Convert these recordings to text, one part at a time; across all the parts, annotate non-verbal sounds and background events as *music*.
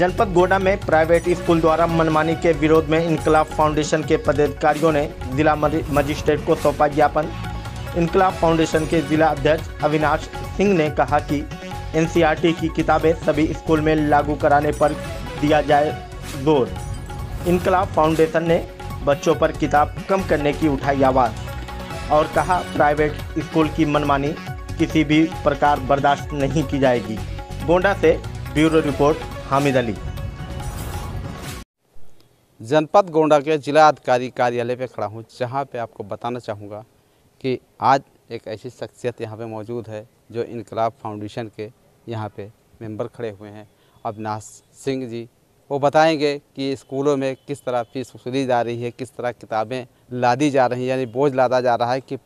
जनपद गोडा में प्राइवेट स्कूल द्वारा मनमानी के विरोध में इनकलाब फाउंडेशन के पदाधिकारियों ने जिला मजिस्ट्रेट को सौंपा ज्ञापन इनकलाब फाउंडेशन के जिला अध्यक्ष अविनाश सिंह ने कहा कि एनसीईआरटी की किताबें सभी स्कूल में लागू कराने पर दिया जाए जोर इनकलाब फाउंडेशन ने बच्चों पर किताब कम करने की उठाई आवाज़ और कहा प्राइवेट स्कूल की मनमानी किसी भी प्रकार बर्दाश्त नहीं की जाएगी गोंडा से ब्यूरो रिपोर्ट हामिद अली जनपद गोंडा के जिला अधिकारी कार्यालय पे खड़ा हूँ जहाँ पे आपको बताना चाहूँगा कि आज एक ऐसी शख्सियत यहाँ पे मौजूद है जो इनकलाब फाउंडेशन के यहाँ पे मेंबर खड़े हुए हैं अविनाश सिंह जी वो बताएंगे कि स्कूलों में किस तरह फीस वसूली जा रही है किस तरह किताबें लादी जा रही हैं यानी बोझ लादा जा रहा है कि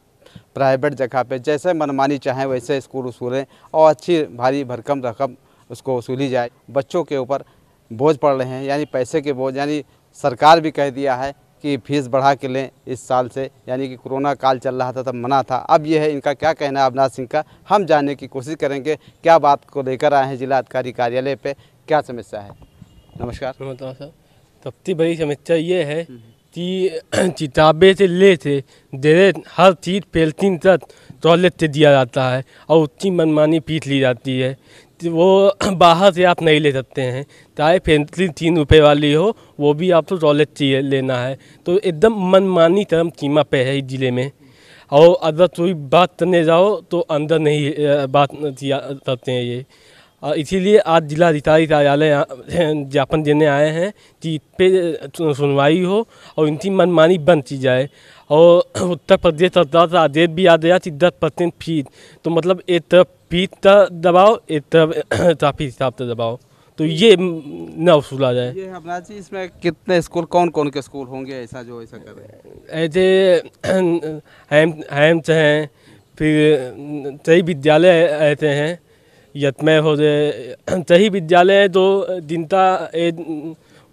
प्राइवेट जगह पे जैसे मनमानी चाहें वैसे स्कूल वसूलें और अच्छी भारी भरकम रकम उसको वसूली जाए बच्चों के ऊपर बोझ पड़ रहे हैं यानी पैसे के बोझ यानी सरकार भी कह दिया है कि फीस बढ़ा के लें इस साल से यानी कि कोरोना काल चल रहा था तब मना था अब यह है इनका क्या कहना है अवनाथ सिंह का हम जानने की कोशिश करेंगे क्या बात को लेकर आए हैं जिला अधिकारी कार्यालय पे क्या समस्या है नमस्कार सर सबसे बड़ी समस्या ये है कि किताबें *clears throat* से ले दे देरे हर चीज़ पेल्टिन तक टॉयलेट से दिया जाता है और उसकी मनमानी पीट ली जाती है वो *clears throat* बाहर से आप नहीं ले सकते हैं चाहे फैंसी तीन रुपये वाली हो वो भी आपको टॉयलेट चाहिए लेना है तो एकदम मनमानी तरम कीमा पे है इस ज़िले में और अगर कोई बात करने जाओ तो अंदर नहीं बात करते हैं ये इसीलिए आज जिला अधिकारी कार्यालय *clears throat* ज्ञापन देने आए हैं कि पे सुनवाई हो और इनकी मनमानी बंद की जाए और *clears throat* उत्तर प्रदेश सरकार का आदेश भी आ गया कि दस परसेंट फीस तो मतलब एक तरफ पीता दबाओ इतना *coughs* पीता तो दबाओ तो ये ना वसूला जाए ये जी इसमें कितने स्कूल कौन कौन के स्कूल होंगे ऐसा जो ऐसा कर रहे हैं ऐसे *coughs* हैम तो हैं फिर सही विद्यालय ऐसे हैं यतमय हो जाए *coughs* सही विद्यालय है तो दिनता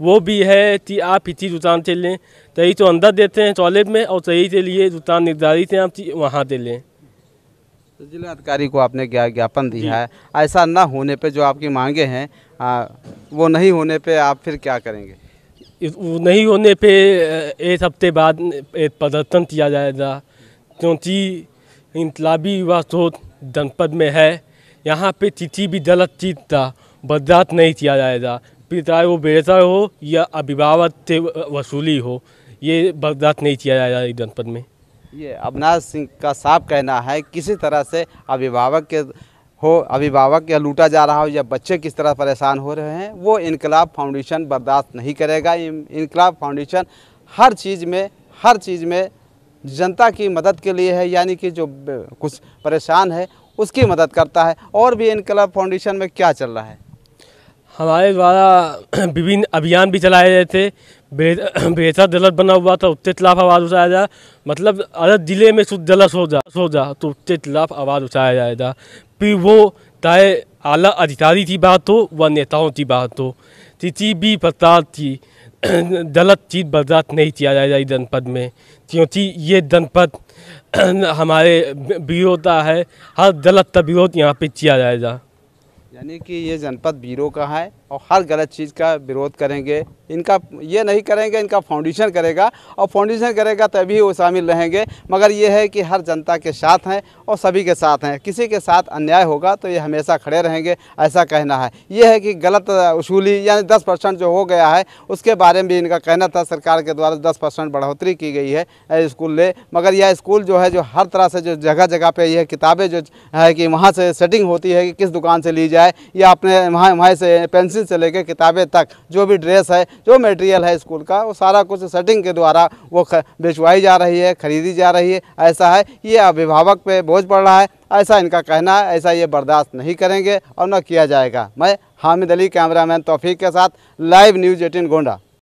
वो भी है कि आप इसी दुकान से लें सही तो अंदर देते हैं टॉयलेट में और सही के लिए दुकान निर्धारित हैं आप वहाँ से लें तो अधिकारी को आपने क्या ज्ञापन दिया है ऐसा ना होने पे जो आपकी मांगे हैं आ, वो नहीं होने पे आप फिर क्या करेंगे वो नहीं होने पे एक हफ्ते बाद एक प्रदर्शन किया जाएगा क्योंकि इंतलाबी युवा शोध जनपद में है यहाँ पे किसी भी गलत चीज था बर्दाश्त नहीं किया जाएगा फिर चाहे वो बेहतर हो या अभिभावक से वसूली हो ये बर्दाश्त नहीं किया जाएगा जनपद में ये अविनाश सिंह का साफ कहना है किसी तरह से अभिभावक के हो अभिभावक या लूटा जा रहा हो या बच्चे किस तरह परेशान हो रहे हैं वो इनकलाब फाउंडेशन बर्दाश्त नहीं करेगा इनकलाब फाउंडेशन हर चीज़ में हर चीज़ में जनता की मदद के लिए है यानी कि जो कुछ परेशान है उसकी मदद करता है और भी इनकलाब फाउंडेशन में क्या चल रहा है हमारे द्वारा *clears throat* विभिन्न अभियान भी चलाए गए थे *clears throat* बेहतर दलत बना हुआ था उसके खिलाफ आवाज़ उठाया जाए मतलब अलग ज़िले में शुद्ध दलत हो जा सो जा तो उसके खिलाफ आवाज़ उठाया जाएगा फिर वो चाहे आला अधिकारी की बात हो व नेताओं की बात हो किसी भी प्रकार की गलत *clears throat* चीज़ बर्दाश्त नहीं किया जाएगा इस जनपद में क्योंकि ये जनपद हमारे विरोधा है हर गलत का विरोध यहाँ पे किया जाएगा यानी कि ये जनपद बीरो का है और हर गलत चीज़ का विरोध करेंगे इनका ये नहीं करेंगे इनका फाउंडेशन करेगा और फाउंडेशन करेगा तभी वो शामिल रहेंगे मगर ये है कि हर जनता के साथ हैं और सभी के साथ हैं किसी के साथ अन्याय होगा तो ये हमेशा खड़े रहेंगे ऐसा कहना है ये है कि गलत वसूली यानी दस परसेंट जो हो गया है उसके बारे में भी इनका कहना था सरकार के द्वारा दस परसेंट बढ़ोतरी की गई है स्कूल ले मगर यह स्कूल जो है जो हर तरह से जो जगह जगह पर यह किताबें जो है कि वहाँ से सेटिंग होती है कि किस दुकान से ली जाए या अपने वहाँ वहाँ से पेंसिल से चलेगा किताबें तक जो भी ड्रेस है जो मटेरियल है स्कूल का वो सारा कुछ सेटिंग के द्वारा वो बेचवाई जा रही है खरीदी जा रही है ऐसा है ये अभिभावक पे बोझ पड़ रहा है ऐसा इनका कहना है ऐसा ये बर्दाश्त नहीं करेंगे और न किया जाएगा मैं हामिद अली कैमरामैन तौफीक के साथ लाइव न्यूज़ एटीन गोंडा